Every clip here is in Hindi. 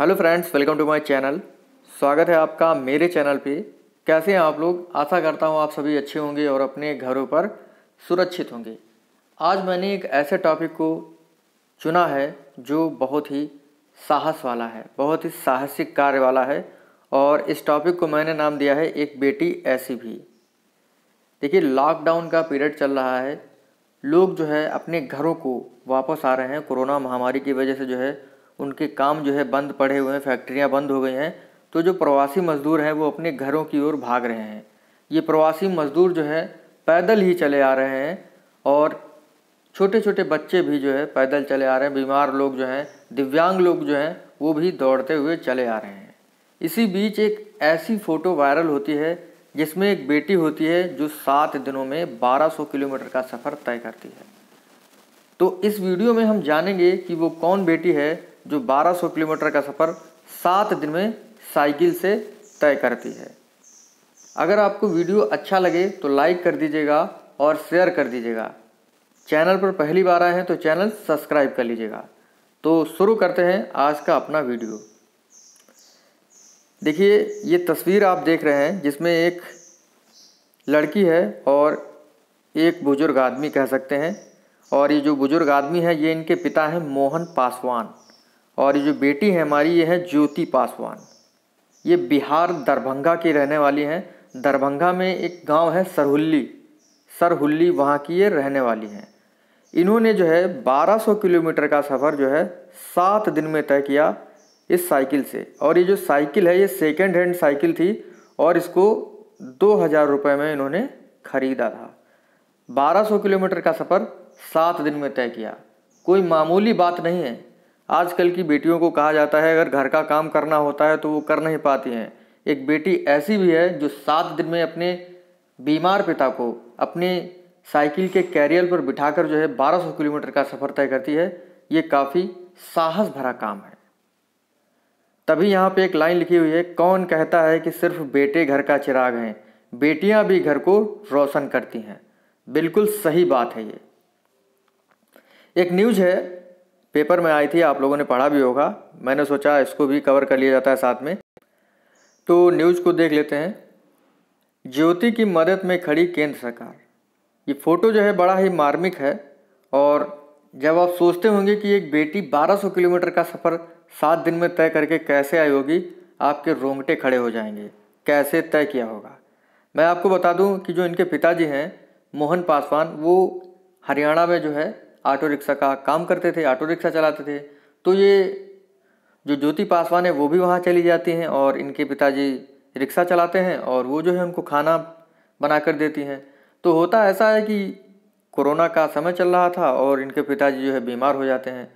hello friends welcome to my channel स्वागत है आपका मेरे चैनल पे कैसे हैं आप लोग आशा करता हूँ आप सभी अच्छे होंगे और अपने घरों पर सुरक्षित होंगे आज मैंने एक ऐसे टॉपिक को चुना है जो बहुत ही साहस वाला है बहुत ही साहसिक कार्य वाला है और इस टॉपिक को मैंने नाम दिया है एक बेटी ऐसी भी देखिए लॉकडाउन का पीरियड चल रहा है लोग जो है अपने घरों को वापस आ रहे हैं कोरोना महामारी की वजह से जो है उनके काम जो है बंद पड़े हुए हैं फैक्ट्रियाँ बंद हो गई हैं तो जो प्रवासी मजदूर हैं वो अपने घरों की ओर भाग रहे हैं ये प्रवासी मजदूर जो है पैदल ही चले आ रहे हैं और छोटे छोटे बच्चे भी जो है पैदल चले आ रहे हैं बीमार लोग जो हैं दिव्यांग लोग जो हैं वो भी दौड़ते हुए चले आ रहे हैं इसी बीच एक ऐसी फ़ोटो वायरल होती है जिसमें एक बेटी होती है जो सात दिनों में 1200 किलोमीटर का सफ़र तय करती है तो इस वीडियो में हम जानेंगे कि वो कौन बेटी है जो 1200 किलोमीटर का सफ़र सात दिन में साइकिल से तय करती है अगर आपको वीडियो अच्छा लगे तो लाइक कर दीजिएगा और शेयर कर दीजिएगा चैनल पर पहली बार आए हैं तो चैनल सब्सक्राइब कर लीजिएगा तो शुरू करते हैं आज का अपना वीडियो देखिए ये तस्वीर आप देख रहे हैं जिसमें एक लड़की है और एक बुज़ुर्ग आदमी कह सकते हैं और ये जो बुज़ुर्ग आदमी है ये इनके पिता हैं मोहन पासवान और ये जो बेटी है हमारी ये है ज्योति पासवान ये बिहार दरभंगा की रहने वाली हैं दरभंगा में एक गांव है सरहुल्ली सरहुल्ली वहाँ की ये रहने वाली हैं इन्होंने जो है 1200 किलोमीटर का सफ़र जो है सात दिन में तय किया इस साइकिल से और ये जो साइकिल है ये सेकेंड हैंड साइकिल थी और इसको दो हज़ार रुपये में इन्होंने ख़रीदा था 1200 किलोमीटर का सफ़र सात दिन में तय किया कोई मामूली बात नहीं है आजकल की बेटियों को कहा जाता है अगर घर का काम करना होता है तो वो कर नहीं पाती हैं एक बेटी ऐसी भी है जो सात दिन में अपने बीमार पिता को अपने साइकिल के कैरियर पर बिठाकर जो है 1200 किलोमीटर का सफ़र तय करती है ये काफ़ी साहस भरा काम है तभी यहाँ पे एक लाइन लिखी हुई है कौन कहता है कि सिर्फ बेटे घर का चिराग हैं बेटियाँ भी घर को रोशन करती हैं बिल्कुल सही बात है ये एक न्यूज है पेपर में आई थी आप लोगों ने पढ़ा भी होगा मैंने सोचा इसको भी कवर कर लिया जाता है साथ में तो न्यूज़ को देख लेते हैं ज्योति की मदद में खड़ी केंद्र सरकार ये फ़ोटो जो है बड़ा ही मार्मिक है और जब आप सोचते होंगे कि एक बेटी 1200 किलोमीटर का सफ़र सात दिन में तय करके कैसे आई होगी आपके रोंगटे खड़े हो जाएंगे कैसे तय किया होगा मैं आपको बता दूं कि जो इनके पिताजी हैं मोहन पासवान वो हरियाणा में जो है ऑटो रिक्शा का काम करते थे ऑटो रिक्शा चलाते थे तो ये जो ज्योति पासवान है वो भी वहाँ चली जाती हैं और इनके पिताजी रिक्शा चलाते हैं और वो जो है उनको खाना बना कर देती हैं तो होता ऐसा है कि कोरोना का समय चल रहा था और इनके पिताजी जो है बीमार हो जाते हैं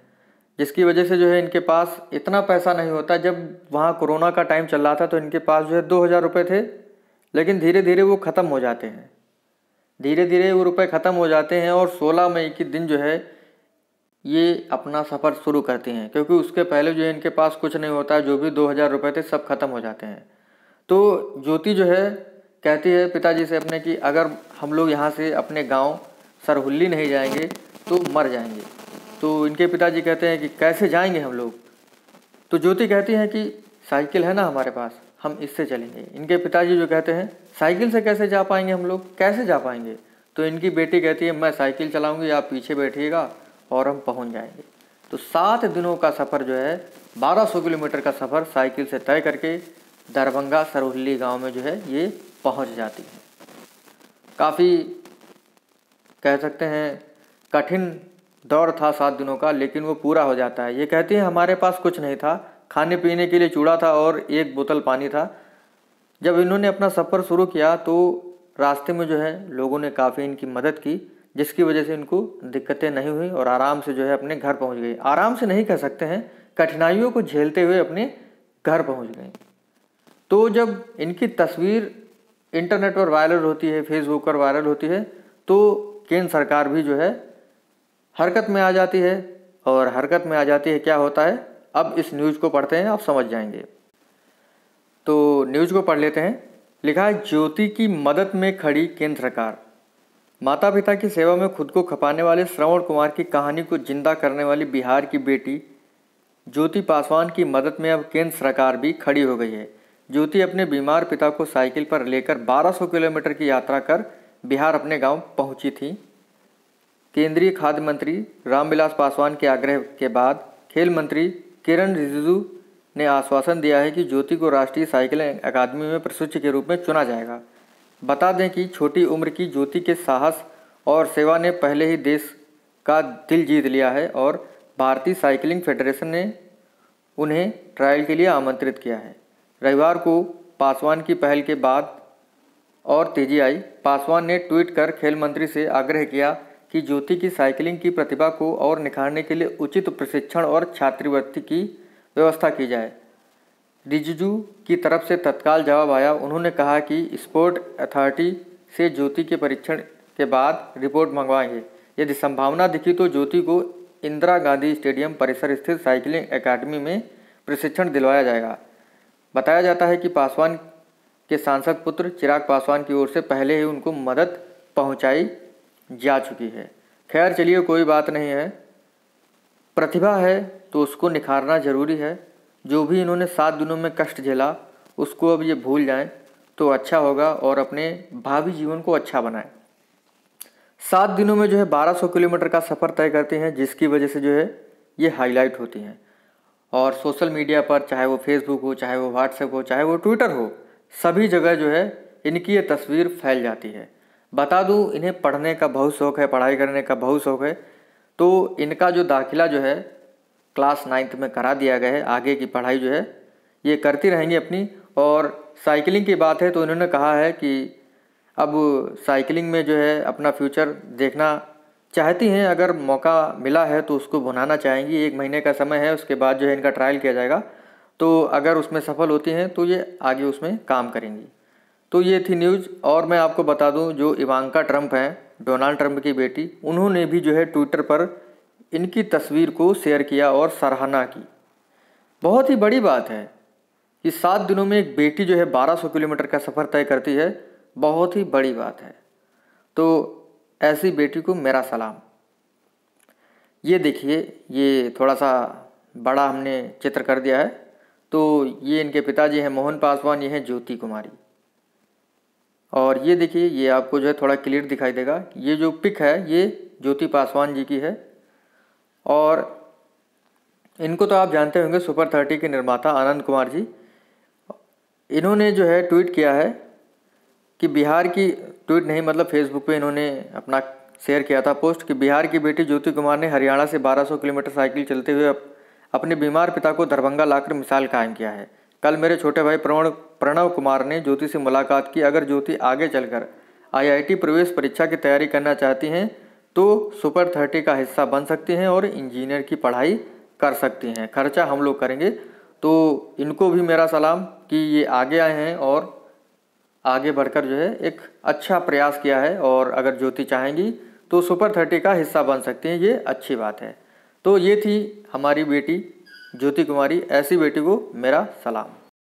जिसकी वजह से जो है इनके पास इतना पैसा नहीं होता जब वहाँ कोरोना का टाइम चल रहा था तो इनके पास जो है दो हज़ार रुपये थे लेकिन धीरे धीरे वो ख़त्म हो जाते हैं धीरे धीरे वो रुपए ख़त्म हो जाते हैं और 16 मई के दिन जो है ये अपना सफ़र शुरू करते हैं क्योंकि उसके पहले जो है इनके पास कुछ नहीं होता जो भी दो हज़ार रुपये थे सब खत्म हो जाते हैं तो ज्योति जो है कहती है पिताजी से अपने कि अगर हम लोग यहाँ से अपने गाँव सरहुल्ली नहीं जाएंगे तो मर जाएंगे तो इनके पिताजी कहते हैं कि कैसे जाएंगे हम लोग तो ज्योति कहती हैं कि साइकिल है ना हमारे पास हम इससे चलेंगे इनके पिताजी जो कहते हैं साइकिल से कैसे जा पाएंगे हम लोग कैसे जा पाएंगे तो इनकी बेटी कहती है मैं साइकिल चलाऊंगी आप पीछे बैठिएगा और हम पहुंच जाएंगे तो सात दिनों का सफ़र जो है 1200 किलोमीटर का सफ़र साइकिल से तय करके दरभंगा सरोहली गांव में जो है ये पहुंच जाती है काफ़ी कह सकते हैं कठिन दौर था सात दिनों का लेकिन वो पूरा हो जाता है ये कहती है हमारे पास कुछ नहीं था खाने पीने के लिए चूड़ा था और एक बोतल पानी था जब इन्होंने अपना सफ़र शुरू किया तो रास्ते में जो है लोगों ने काफ़ी इनकी मदद की जिसकी वजह से इनको दिक्कतें नहीं हुई और आराम से जो है अपने घर पहुंच गए आराम से नहीं कह सकते हैं कठिनाइयों को झेलते हुए अपने घर पहुंच गए तो जब इनकी तस्वीर इंटरनेट पर वायरल होती है फेसबुक पर वायरल होती है तो केंद्र सरकार भी जो है हरकत में आ जाती है और हरकत में आ जाती है क्या होता है अब इस न्यूज़ को पढ़ते हैं आप समझ जाएंगे तो न्यूज़ को पढ़ लेते हैं लिखा है ज्योति की मदद में खड़ी केंद्र सरकार माता पिता की सेवा में खुद को खपाने वाले श्रवण कुमार की कहानी को जिंदा करने वाली बिहार की बेटी ज्योति पासवान की मदद में अब केंद्र सरकार भी खड़ी हो गई है ज्योति अपने बीमार पिता को साइकिल पर लेकर 1200 किलोमीटर की यात्रा कर बिहार अपने गांव पहुंची थी केंद्रीय खाद्य मंत्री रामविलास पासवान के आग्रह के बाद खेल मंत्री किरण रिजिजू ने आश्वासन दिया है कि ज्योति को राष्ट्रीय साइकिलिंग अकादमी में प्रशिक्षक के रूप में चुना जाएगा बता दें कि छोटी उम्र की ज्योति के साहस और सेवा ने पहले ही देश का दिल जीत लिया है और भारतीय साइकिलिंग फेडरेशन ने उन्हें ट्रायल के लिए आमंत्रित किया है रविवार को पासवान की पहल के बाद और तेजी आई पासवान ने ट्वीट कर खेल मंत्री से आग्रह किया कि ज्योति की साइकिलिंग की प्रतिभा को और निखारने के लिए उचित प्रशिक्षण और छात्रवृत्ति की व्यवस्था की जाए रिजिजू की तरफ से तत्काल जवाब आया उन्होंने कहा कि स्पोर्ट अथॉरिटी से ज्योति के परीक्षण के बाद रिपोर्ट मंगवाएंगे यदि संभावना दिखी तो ज्योति को इंदिरा गांधी स्टेडियम परिसर स्थित साइकिलिंग एकेडमी में प्रशिक्षण दिलवाया जाएगा बताया जाता है कि पासवान के सांसद पुत्र चिराग पासवान की ओर से पहले ही उनको मदद पहुंचाई जा चुकी है खैर चलिए कोई बात नहीं है प्रतिभा है तो उसको निखारना ज़रूरी है जो भी इन्होंने सात दिनों में कष्ट झेला उसको अब ये भूल जाएं तो अच्छा होगा और अपने भावी जीवन को अच्छा बनाएं सात दिनों में जो है 1200 किलोमीटर का सफ़र तय करते हैं जिसकी वजह से जो है ये हाईलाइट होती हैं और सोशल मीडिया पर चाहे वो फेसबुक हो चाहे वो व्हाट्सएप हो चाहे वो ट्विटर हो सभी जगह जो है इनकी ये तस्वीर फैल जाती है बता दूँ इन्हें पढ़ने का बहुत शौक़ है पढ़ाई करने का बहुत शौक़ है तो इनका जो दाखिला जो है क्लास नाइन्थ में करा दिया गया है आगे की पढ़ाई जो है ये करती रहेंगी अपनी और साइकिलिंग की बात है तो इन्होंने कहा है कि अब साइकिलिंग में जो है अपना फ्यूचर देखना चाहती हैं अगर मौका मिला है तो उसको बुनाना चाहेंगी एक महीने का समय है उसके बाद जो है इनका ट्रायल किया जाएगा तो अगर उसमें सफल होती हैं तो ये आगे उसमें काम करेंगी तो ये थी न्यूज़ और मैं आपको बता दूं जो इवांका ट्रंप हैं डोनाल्ड ट्रंप की बेटी उन्होंने भी जो है ट्विटर पर इनकी तस्वीर को शेयर किया और सराहना की बहुत ही बड़ी बात है कि सात दिनों में एक बेटी जो है 1200 किलोमीटर का सफ़र तय करती है बहुत ही बड़ी बात है तो ऐसी बेटी को मेरा सलाम ये देखिए ये थोड़ा सा बड़ा हमने चित्र कर दिया है तो ये इनके पिताजी हैं मोहन पासवान ये हैं ज्योति कुमारी और ये देखिए ये आपको जो है थोड़ा क्लियर दिखाई देगा ये जो पिक है ये ज्योति पासवान जी की है और इनको तो आप जानते होंगे सुपर थर्टी के निर्माता आनंद कुमार जी इन्होंने जो है ट्वीट किया है कि बिहार की ट्वीट नहीं मतलब फेसबुक पे इन्होंने अपना शेयर किया था पोस्ट कि बिहार की बेटी ज्योति कुमार ने हरियाणा से 1200 किलोमीटर साइकिल चलते हुए अपने बीमार पिता को दरभंगा लाकर मिसाल कायम किया है कल मेरे छोटे भाई प्रवण प्रणव कुमार ने ज्योति से मुलाकात की अगर ज्योति आगे चलकर आईआईटी प्रवेश परीक्षा की तैयारी करना चाहती हैं तो सुपर थर्टी का हिस्सा बन सकती हैं और इंजीनियर की पढ़ाई कर सकती हैं खर्चा हम लोग करेंगे तो इनको भी मेरा सलाम कि ये आगे आए हैं और आगे बढ़कर जो है एक अच्छा प्रयास किया है और अगर ज्योति चाहेंगी तो सुपर थर्टी का हिस्सा बन सकती हैं ये अच्छी बात है तो ये थी हमारी बेटी ज्योति कुमारी ऐसी बेटी को मेरा सलाम